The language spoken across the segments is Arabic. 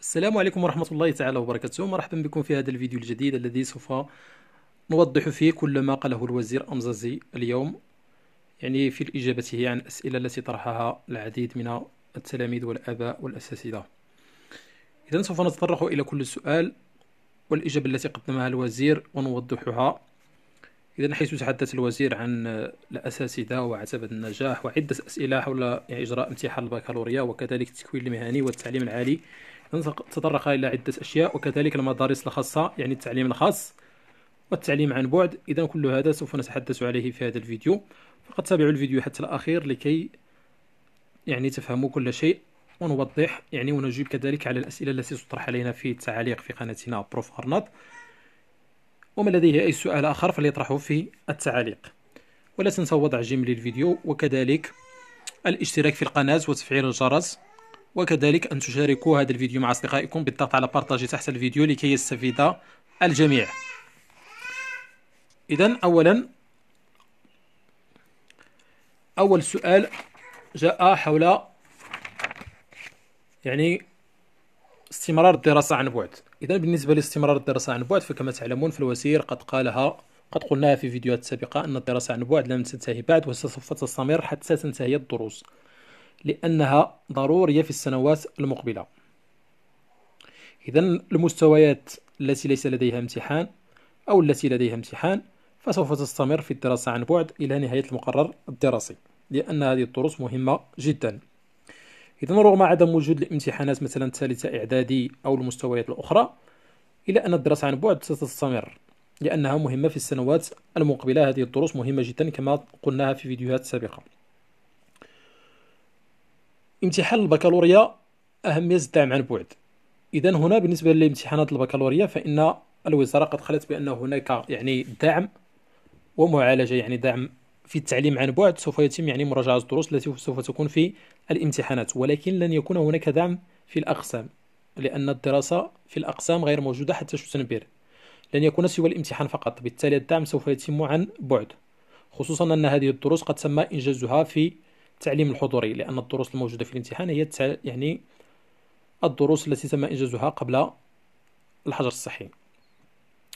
السلام عليكم ورحمة الله تعالى وبركاته مرحبا بكم في هذا الفيديو الجديد الذي سوف نوضح فيه كل ما قاله الوزير أمزازي اليوم يعني في إجابته عن الأسئلة التي طرحها العديد من التلاميذ والآباء والأساتذة إذا سوف نتطرق إلى كل سؤال والإجابة التي قدمها الوزير ونوضحها إذا حيث تحدث الوزير عن الأساتذة وعتبة النجاح وعدة أسئلة حول إجراء امتحان البكالوريا وكذلك التكوين المهني والتعليم العالي تطرق إلى عدة أشياء وكذلك المدارس الخاصة يعني التعليم الخاص والتعليم عن بعد إذا كل هذا سوف نتحدث عليه في هذا الفيديو فقد تابعوا الفيديو حتى الأخير لكي يعني تفهموا كل شيء ونوضح يعني ونجيب كذلك على الأسئلة التي تطرح علينا في التعاليق في قناتنا بروف أرناط ومن لديه أي سؤال آخر فليطرحه في التعاليق ولا تنسوا وضع جيم للفيديو وكذلك الاشتراك في القناة وتفعيل الجرس وكذلك أن تشاركوا هذا الفيديو مع أصدقائكم بالضغط على بارتاجي تحت الفيديو لكي يستفيد الجميع إذا أولا أول سؤال جاء حول يعني استمرار الدراسة عن بعد إذا بالنسبة لاستمرار الدراسة عن بعد فكما تعلمون فالوزير قد قالها قد قلناها في فيديوهات سابقة أن الدراسة عن بعد لم تنتهي بعد وسوف تستمر حتى تنتهي الدروس لأنها ضرورية في السنوات المقبلة إذا المستويات التي ليس لديها امتحان أو التي لديها امتحان فسوف تستمر في الدراسة عن بعد إلى نهاية المقرر الدراسي لأن هذه الدروس مهمة جدا إذا رغم عدم وجود الامتحانات مثلا الثالثة إعدادي أو المستويات الأخرى إلا أن الدراسة عن بعد ستستمر لأنها مهمة في السنوات المقبلة هذه الدروس مهمة جدا كما قلناها في فيديوهات سابقة امتحان البكالوريا أهمية الدعم عن بعد إذا هنا بالنسبة لامتحانات البكالوريا فإن الوزارة قد خلت بأن هناك يعني دعم ومعالجة يعني دعم في التعليم عن بعد سوف يتم يعني مراجعة الدروس التي سوف تكون في الامتحانات ولكن لن يكون هناك دعم في الأقسام لأن الدراسة في الأقسام غير موجودة حتى شتنبير لن يكون سوى الامتحان فقط بالتالي الدعم سوف يتم عن بعد خصوصا أن هذه الدروس قد تم إنجازها في التعليم الحضوري لان الدروس الموجوده في الامتحان هي يعني الدروس التي تم انجازها قبل الحجر الصحي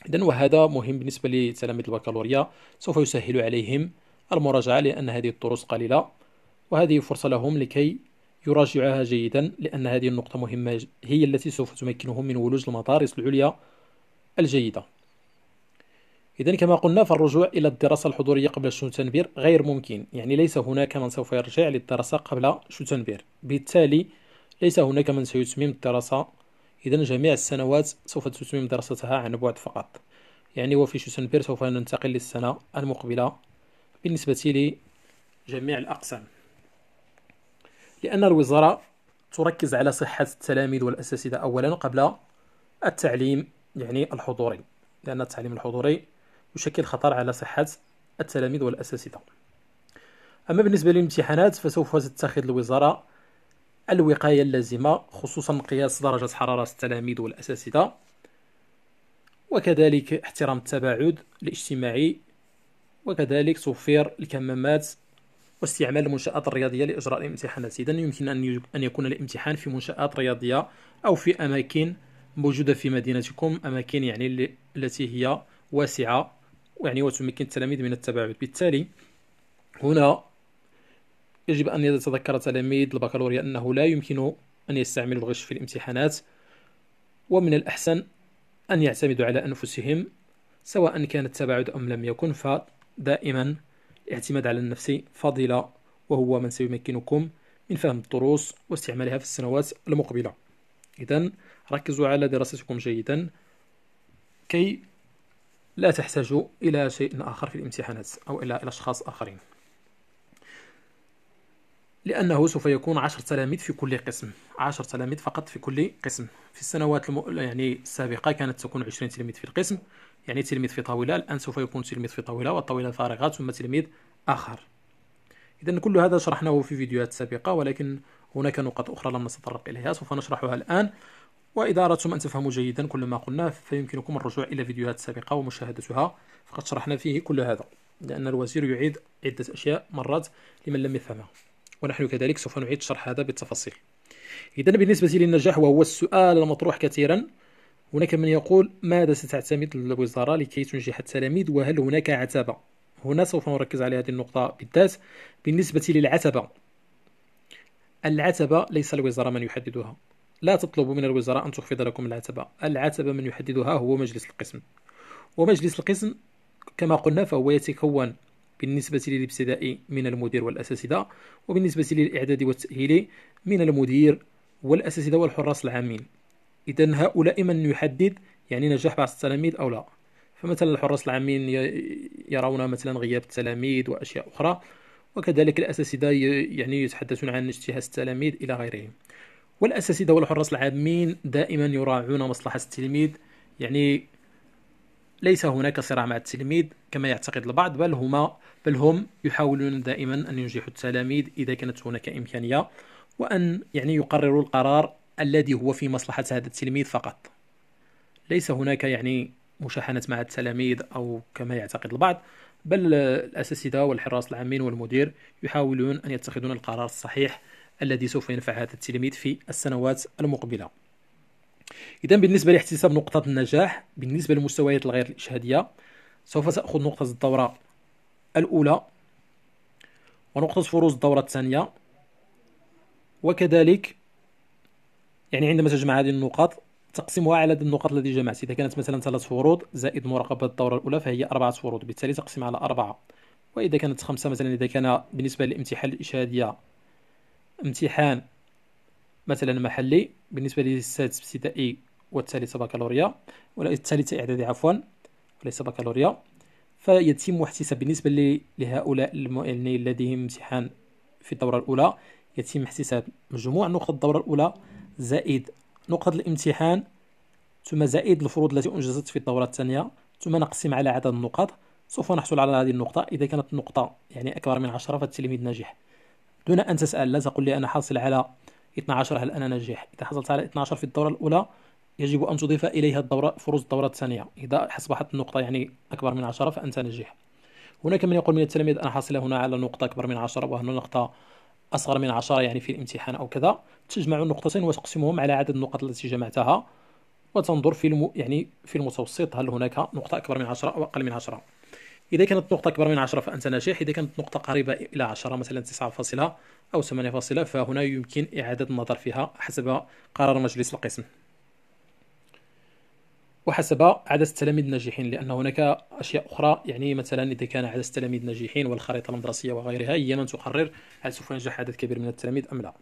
اذا وهذا مهم بالنسبه لتلاميذ البكالوريا سوف يسهل عليهم المراجعه لان هذه الدروس قليله وهذه فرصه لهم لكي يراجعها جيدا لان هذه النقطه مهمه هي التي سوف تمكنهم من ولوج المدارس العليا الجيده إذا كما قلنا فالرجوع إلى الدراسة الحضورية قبل شوتنبير غير ممكن يعني ليس هناك من سوف يرجع للدراسة قبل شوتنبير، بالتالي ليس هناك من سيتمم الدراسة إذا جميع السنوات سوف تتمم دراستها عن بعد فقط يعني وفي شوتنبير سوف ننتقل للسنة المقبلة بالنسبة لجميع الأقسام لأن الوزارة تركز على صحة التلاميذ والأساتذة أولا قبل التعليم يعني الحضوري لأن التعليم الحضوري يشكل خطر على صحة التلاميذ والأساتذة أما بالنسبة للامتحانات فسوف تتخذ الوزارة الوقاية اللازمة خصوصا قياس درجة حرارة التلاميذ والأساتذة وكذلك احترام التباعد الاجتماعي وكذلك توفير الكمامات واستعمال المنشآت الرياضية لإجراء الامتحانات إذا يمكن أن يكون الامتحان في منشآت رياضية أو في أماكن موجودة في مدينتكم أماكن يعني التي هي واسعة يعني وتمكن التلاميذ من التباعد بالتالي هنا يجب أن يتذكر تلاميذ البكالوريا أنه لا يمكن أن يستعملوا الغش في الامتحانات ومن الأحسن أن يعتمدوا على أنفسهم سواء كان التباعد أم لم يكن فدائما الاعتماد على النفس فضيلة وهو من سيمكنكم من فهم الدروس واستعمالها في السنوات المقبلة إذا ركزوا على دراستكم جيدا كي لا تحتاج إلى شيء آخر في الامتحانات أو إلى أشخاص آخرين لأنه سوف يكون عشر تلاميذ في كل قسم عشر تلاميذ فقط في كل قسم في السنوات الم... يعني السابقة كانت تكون عشرين تلميذ في القسم يعني تلميذ في طاولة الآن سوف يكون تلميذ في طاولة والطاولة فارغة ثم تلميذ آخر إذا كل هذا شرحناه في فيديوهات سابقة ولكن هناك نقاط أخرى لم نتطرق إليها سوف نشرحها الآن وإذا أردتم أن تفهموا جيدا كل ما قلناه فيمكنكم الرجوع إلى فيديوهات سابقة ومشاهدتها فقد شرحنا فيه كل هذا لأن الوزير يعيد عدة أشياء مرات لمن لم يفهمها ونحن كذلك سوف نعيد شرح هذا بالتفاصيل إذا بالنسبة للنجاح وهو السؤال المطروح كثيرا هناك من يقول ماذا ستعتمد الوزارة لكي تنجح التلاميذ وهل هناك عتبة هنا سوف نركز على هذه النقطة بالذات بالنسبة للعتبة العتبة ليس الوزارة من يحددها لا تطلبوا من الوزراء أن تخفض لكم العتبة العتبة من يحددها هو مجلس القسم ومجلس القسم كما قلنا فهو يتكون بالنسبة للابتدائي من المدير والأساتذة وبالنسبة للإعداد والتأهيل من المدير والأساتذة والحراس العامين إذا هؤلاء من يحدد يعني نجاح بعض التلاميذ أو لا فمثلا الحراس العامين يرون مثلا غياب التلاميذ وأشياء أخرى وكذلك الأساتذة يعني يتحدثون عن اجتهاز التلاميذ إلى غيره والاساتذه والحراس العامين دائما يراعون مصلحه التلميذ يعني ليس هناك صراع مع التلميذ كما يعتقد البعض بل هما بل هم يحاولون دائما ان ينجحوا التلاميذ اذا كانت هناك امكانيه وان يعني يقرروا القرار الذي هو في مصلحه هذا التلميذ فقط ليس هناك يعني مشاحنه مع التلاميذ او كما يعتقد البعض بل الاساتذه والحراس العامين والمدير يحاولون ان يتخذون القرار الصحيح الذي سوف ينفع هذا التلميذ في السنوات المقبله اذا بالنسبه لاحتساب نقطه النجاح بالنسبه للمستويات الغير الاشهاديه سوف تاخذ نقطه الدوره الاولى ونقطه فروز الدوره الثانيه وكذلك يعني عندما تجمع هذه النقاط تقسمها على عدد النقاط التي جمعت إذا كانت مثلا ثلاث فروض زائد مراقبة الدورة الأولى فهي أربعة فروض بالتالي تقسم على أربعة وإذا كانت خمسة مثلا إذا كان بالنسبة للامتحان الإشهادية امتحان مثلا محلي بالنسبة للسادس ابتدائي والثالثة بكالوريا ولا الثالثة إعدادي عفوا وليس بكالوريا فيتم احتساب بالنسبة لهؤلاء يعني لديهم امتحان في الدورة الأولى يتم احتساب مجموع نقط الدورة الأولى زائد نقط الامتحان ثم زائد الفروض التي أنجزت في الدورة الثانية ثم نقسم على عدد النقاط سوف نحصل على هذه النقطة إذا كانت النقطة يعني أكبر من عشرة فالتلميذ ناجح دون ان تسال لا تقل لي انا حاصل على 12 هل انا ناجح اذا حصلت على 12 في الدوره الاولى يجب ان تضيف اليها الدوره فروز الدوره الثانيه اذا اصبحت النقطه يعني اكبر من 10 فانت ناجح هناك من يقول من التلاميذ انا حاصل هنا على نقطه اكبر من 10 وهنا نقطه اصغر من 10 يعني في الامتحان او كذا تجمع النقطتين وتقسمهم على عدد النقط التي جمعتها وتنظر في الم... يعني في المتوسط هل هناك نقطه اكبر من 10 او اقل من 10 اذا كانت النقطه اكبر من 10 فانت ناجح اذا كانت النقطه قريبه الى 10 مثلا 9 فاصله او 8 فاصله فهنا يمكن اعاده النظر فيها حسب قرار مجلس القسم وحسب عدد التلاميذ الناجحين لان هناك اشياء اخرى يعني مثلا اذا كان عدد التلاميذ الناجحين والخريطه المدرسيه وغيرها هي من تقرر هل سوف ينجح عدد كبير من التلاميذ ام لا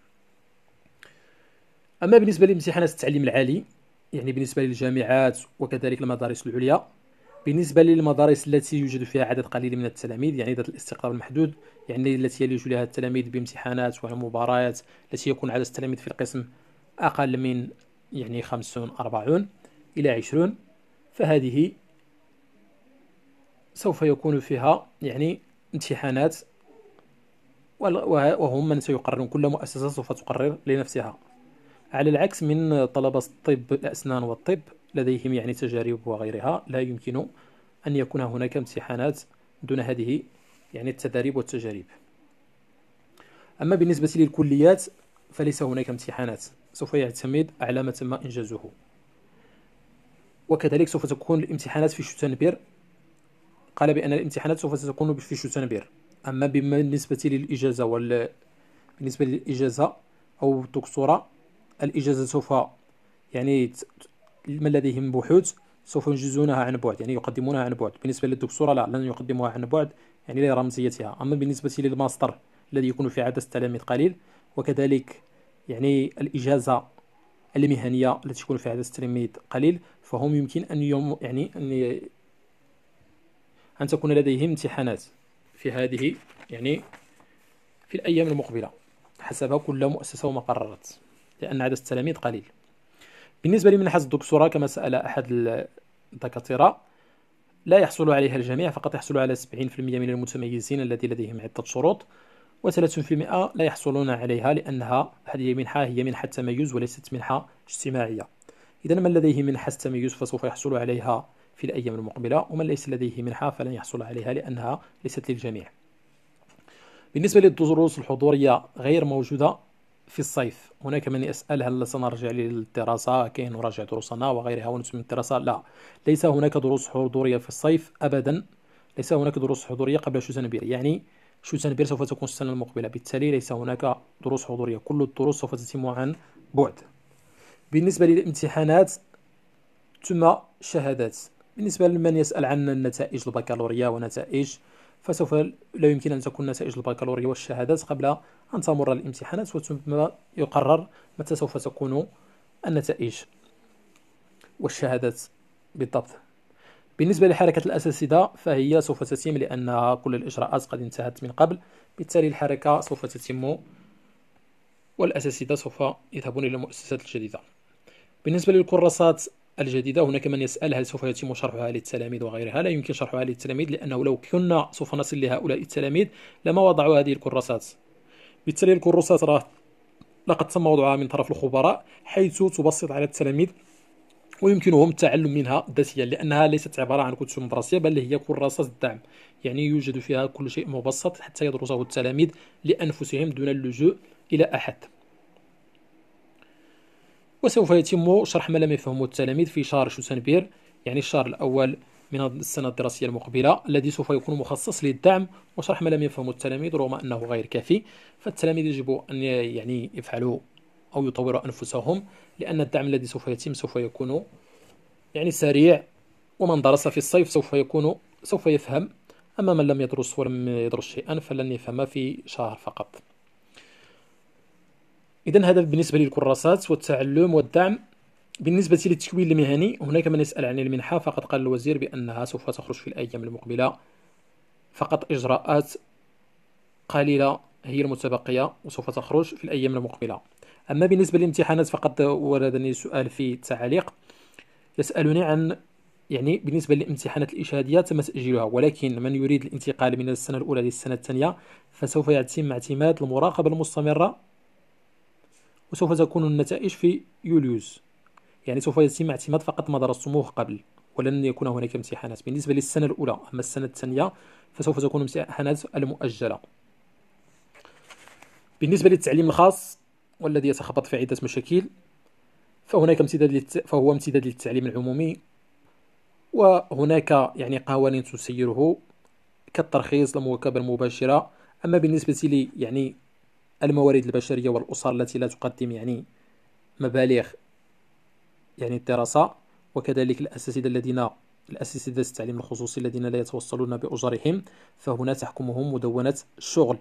اما بالنسبه لامتحانات التعليم العالي يعني بالنسبه للجامعات وكذلك المدارس العليا بالنسبة للمدارس التي يوجد فيها عدد قليل من التلاميذ يعني ذات الاستقرار المحدود يعني التي يليج لها التلاميذ بامتحانات ومباريات التي يكون عدد التلاميذ في القسم أقل من يعني خمسون أربعون إلى عشرون فهذه سوف يكون فيها يعني امتحانات وهم من سيقررون كل مؤسسة سوف تقرر لنفسها على العكس من طلبة طب الأسنان والطب لديهم يعني تجارب وغيرها لا يمكن أن يكون هناك امتحانات دون هذه يعني التدريب والتجارب أما بالنسبة للكليات فليس هناك امتحانات سوف يعتمد على ما تم إنجازه وكذلك سوف تكون الامتحانات في شتنبر قال بأن الامتحانات سوف تكون في شتنبر أما بالنسبة للإجازة وال بالنسبة للإجازة أو الدكتوراه الإجازة سوف يعني ما لديهم بحوث سوف ينجزونها عن بعد يعني يقدمونها عن بعد بالنسبة للدكتوره لا لن يقدموها عن بعد يعني لرمزيتها أما بالنسبة للماستر الذي يكون في عدد التلاميذ قليل وكذلك يعني الإجازة المهنية التي تكون في عدد التلاميذ قليل فهم يمكن أن يوم يعني أن أن تكون لديهم امتحانات في هذه يعني في الأيام المقبلة حسب كل مؤسسة وما قررت لأن عدد التلاميذ قليل بالنسبة لمنحة الدكتوراه كما سأل أحد الدكاترة لا يحصل عليها الجميع فقط يحصل على 70% من المتميزين الذي لديهم عدة شروط و30% لا يحصلون عليها لأنها هذه المنحة هي منحة تميز وليست منحة اجتماعية إذا من لديه منحة التميز فسوف يحصل عليها في الأيام المقبلة ومن ليس لديه منحة فلن يحصل عليها لأنها ليست للجميع بالنسبة للدروس الحضورية غير موجودة في الصيف هناك من يسأل هل سنرجع للدراسة كي نراجع دروسنا وغيرها ونتم الدراسة لا ليس هناك دروس حضورية في الصيف أبدا ليس هناك دروس حضورية قبل شوزنبير يعني شوزنبير سوف تكون السنة المقبلة بالتالي ليس هناك دروس حضورية كل الدروس سوف تتم عن بعد بالنسبة للامتحانات ثم شهادات بالنسبة لمن يسأل عن نتائج البكالوريا ونتائج فسوف لا يمكن أن تكون نتائج البكالوريا والشهادات قبل أن تمر الامتحانات وثم يقرر متى سوف تكون النتائج والشهادات بالضبط بالنسبة لحركة الأساتذة فهي سوف تتم لأن كل الإجراءات قد انتهت من قبل بالتالي الحركة سوف تتم والأساتذة سوف يذهبون إلى المؤسسات الجديدة بالنسبة للكراسات الجديدة هناك من يسأل هل سوف يتم شرحها للتلاميذ وغيرها لا يمكن شرحها للتلاميذ لأنه لو كنا سوف نصل لهؤلاء التلاميذ لما وضعوا هذه الكراسات بالتالي الكورسات راه لقد تم وضعها من طرف الخبراء حيث تبسط على التلاميذ ويمكنهم التعلم منها ذاتيا لانها ليست عباره عن كتب مدرسيه بل هي كراسات الدعم يعني يوجد فيها كل شيء مبسط حتى يدرسه التلاميذ لانفسهم دون اللجوء الى احد وسوف يتم شرح ما لم يفهمه التلاميذ في شهر شوسنبير يعني الشهر الاول من السنة الدراسية المقبلة الذي سوف يكون مخصص للدعم وشرح ما لم يفهمه التلاميذ رغم أنه غير كافي فالتلاميذ يجب أن يعني يفعلوا أو يطوروا أنفسهم لأن الدعم الذي سوف يتم سوف يكون يعني سريع ومن درس في الصيف سوف يكون سوف يفهم أما من لم يدرس ولم يدرس شيئا فلن يفهم في شهر فقط إذا هذا بالنسبة للكراسات والتعلم والدعم بالنسبة للتكوين المهني هناك من يسأل عن المنحة فقد قال الوزير بأنها سوف تخرج في الأيام المقبلة فقط إجراءات قليلة هي المتبقية وسوف تخرج في الأيام المقبلة أما بالنسبة للامتحانات فقد وردني سؤال في تعليق يسألني عن يعني بالنسبة للامتحانات الإشهادية تم تأجيلها ولكن من يريد الانتقال من السنة الأولى للسنة الثانية فسوف يتم اعتماد المراقبة المستمرة وسوف تكون النتائج في يوليوز يعني سوف يتم اعتماد فقط ما درستموه قبل ولن يكون هناك امتحانات بالنسبة للسنة الأولى أما السنة الثانية فسوف تكون امتحانات المؤجلة بالنسبة للتعليم الخاص والذي يتخبط في عدة مشاكل فهناك امتداد للت... فهو امتداد للتعليم العمومي وهناك يعني قوانين تسيره كالترخيص المواكبة المباشرة أما بالنسبة لي يعني الموارد البشرية والأسر التي لا تقدم يعني مبالغ يعني الدراسة وكذلك الأساتذة الذين الأساتذة التعليم الخصوصي الذين لا يتوصلون بأجرهم فهنا تحكمهم مدونة الشغل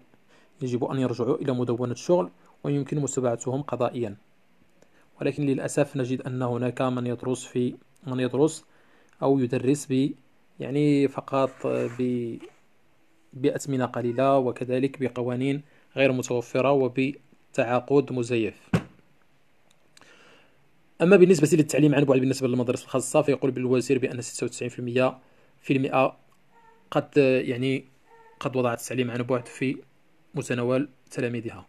يجب أن يرجعوا إلى مدونة الشغل ويمكن متابعتهم قضائيا ولكن للأسف نجد أن هناك من يدرس في من يدرس أو يدرس ب يعني فقط ب بأثمنة قليلة وكذلك بقوانين غير متوفرة وبتعاقد مزيف اما بالنسبه للتعليم عن بعد بالنسبه للمدارس الخاصه فيقول بالوزير بان 96% في المئة قد يعني قد وضعت التعليم عن بعد في متناول تلاميذها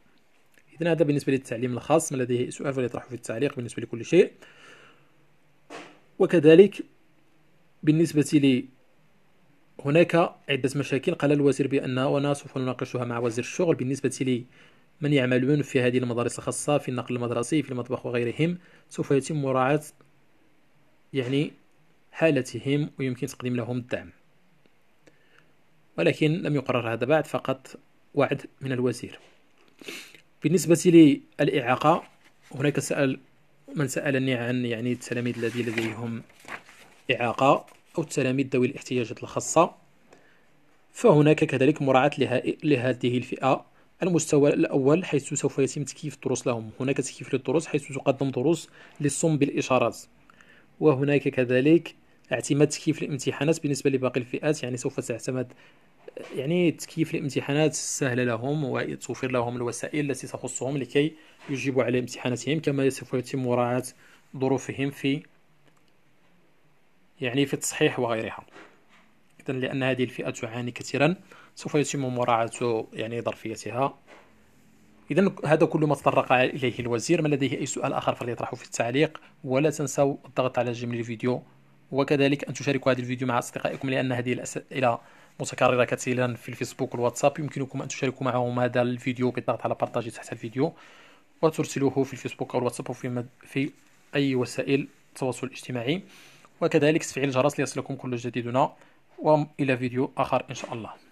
اذا هذا بالنسبه للتعليم الخاص ما لديه سؤال فليطرحه في التعليق بالنسبه لكل شيء وكذلك بالنسبه لي هناك عدة مشاكل قال الوزير بأن وأنا سوف نناقشها مع وزير الشغل بالنسبة لي من يعملون في هذه المدارس الخاصة في النقل المدرسي في المطبخ وغيرهم سوف يتم مراعاة يعني حالتهم ويمكن تقديم لهم الدعم ولكن لم يقرر هذا بعد فقط وعد من الوزير بالنسبة للإعاقة هناك سأل من سألني عن يعني التلاميذ الذين لديهم إعاقة أو التلاميذ ذوي الاحتياجات الخاصة فهناك كذلك مراعاة لهذه الفئة المستوى الأول حيث سوف يتم تكييف الدروس لهم هناك تكييف للدروس حيث تقدم دروس للصم بالإشارات وهناك كذلك اعتماد تكييف الامتحانات بالنسبة لباقي الفئات يعني سوف تعتمد يعني تكييف الامتحانات سهلة لهم وتوفير لهم الوسائل التي تخصهم لكي يجيبوا على امتحاناتهم كما سوف يتم مراعاة ظروفهم في يعني في التصحيح وغيرها إذا لأن هذه الفئة تعاني كثيرا سوف يتم مراعاة يعني ظرفيتها إذا هذا كل ما تطرق إليه الوزير ما لديه أي سؤال آخر فليطرحه في التعليق ولا تنسوا الضغط على جيم الفيديو وكذلك أن تشاركوا هذا الفيديو مع أصدقائكم لأن هذه الأسئلة متكررة كثيرا في الفيسبوك والواتساب يمكنكم أن تشاركوا معهم هذا الفيديو بالضغط على بارتاجي تحت الفيديو وترسلوه في الفيسبوك أو الواتساب أو في, مد... في أي وسائل التواصل الاجتماعي وكذلك تفعيل الجرس ليصلكم كل جديدنا وإلى فيديو آخر إن شاء الله